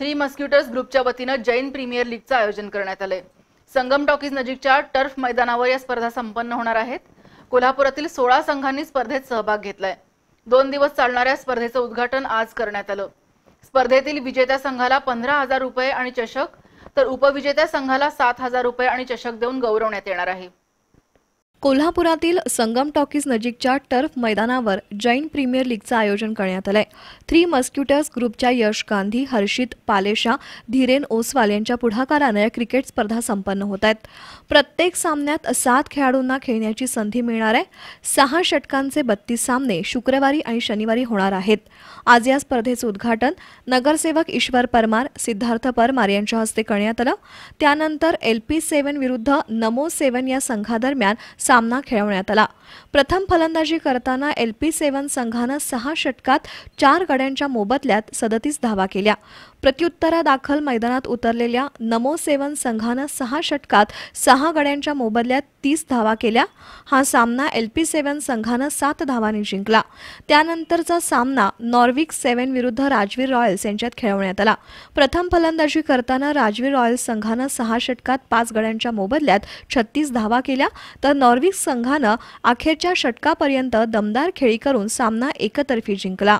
three मस्क्युटर्स ग्रुपच्या वतीनं Jain premier लीगचं आयोजन करण्यात आलंय संगम टॉकीज नजीकच्या टर्फ मैदानावर या स्पर्धा संपन्न होणार आहेत कोल्हापुरातील सोळा संघांनी स्पर्धेत सहभाग घेतलाय दोन दिवस चालणाऱ्या स्पर्धेचं उद्घाटन आज करण्यात आलं स्पर्धेतील विजेत्या संघाला पंधरा हजार रुपये आणि चषक तर उपविजेत्या संघाला सात हजार रुपये आणि चषक देऊन गौरवण्यात येणार आहे कोल्हापुरातील संगम टॉकीज नजीकच्या टर्फ मैदानावर जैन प्रीमियर लीगचं आयोजन करण्यात आलं आहे थ्री मस्क्युटर्स ग्रुपच्या यश गांधी हर्षित पालेशा धीरेन ओसवाल यांच्या पुढाकारानं या क्रिकेट स्पर्धा संपन्न होत आहेत प्रत्येक सामन्यात सात खेळाडूंना खेळण्याची संधी मिळणार आहे सहा षटकांचे बत्तीस सामने शुक्रवारी आणि शनिवारी होणार आहेत आज या स्पर्धेचं उद्घाटन नगरसेवक ईश्वर परमार सिद्धार्थ परमार यांच्या हस्ते करण्यात आलं त्यानंतर एल पी सेव्हन विरुद्ध नमो सेवन या संघादरम्यान सामना खेळवण्यात आला प्रथम फलंदाजी करताना एल पी सेवन संघानं सहा षटकात चार गड्यांच्या मोबदल्यात सदतीस धावा केल्या प्रत्युत्तरादाखल मैदानात उतरलेल्या नमो सेवन संघानं सहा षटकात सहा गड्यांच्या मोबदल्यात तीस धावा केल्या हा सामना एल पी सेवन संघानं सात धावांनी जिंकला त्यानंतरचा सामना नॉर्विक सेवन विरुद्ध राजवीर रॉयल्स यांच्यात खेळवण्यात आला प्रथम फलंदाजी करताना राजवीर रॉयल्स संघानं सहा षटकात पाच गड्यांच्या मोबदल्यात छत्तीस धावा केल्या तर नॉर्विक संघानं अखेरच्या षटकापर्यंत दमदार खेळी करून सामना एकतर्फी जिंकला